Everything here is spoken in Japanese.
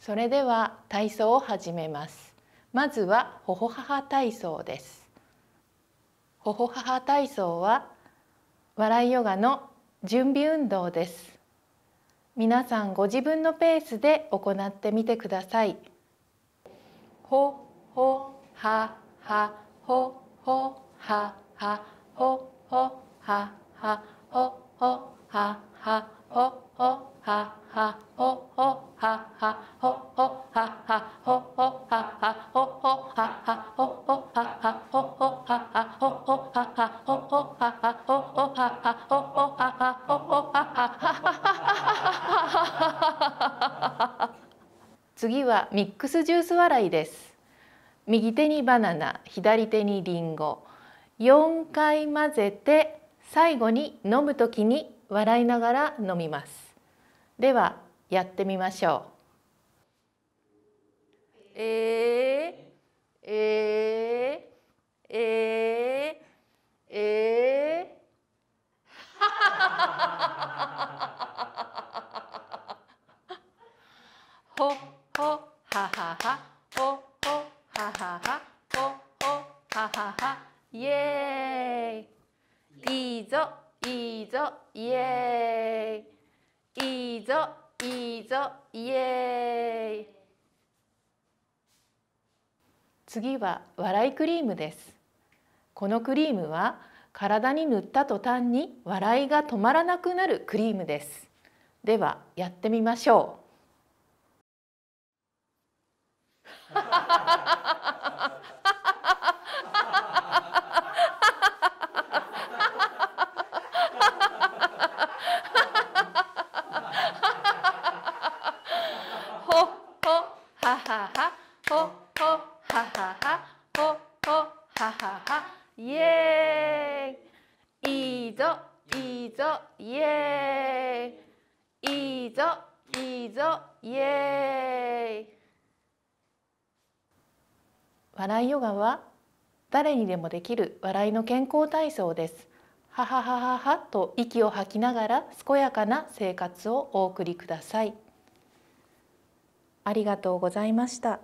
それでは体操を始めますまずはほほはは体操ですほほはは体操は笑いヨガの準備運動です皆さんご自分のペースで行ってみてくださいほほははほほははほほははほほははほほははほほははほほははほほははほほははほほははほほははほほははほほははほほははほほははほほはは次はミックスジュース笑いです右手にバナナ左手にリンゴ四回混ぜて最後に飲むときに笑いながら飲みますではやってみましょう。えー、えー、えー、えー、ほほはははほほはははほほはははイエーイいいぞいいぞイエーイいいぞいいぞイエーイ次は笑いクリームですこのクリームは体に塗った途端に笑いが止まらなくなるクリームですではやってみましょうははほほはははほほはははイエーイいいぞいいぞイエーイいいぞいいぞイエーイ笑いヨガは誰にでもできる笑いの健康体操ですはははははと息を吐きながら健やかな生活をお送りくださいありがとうございました。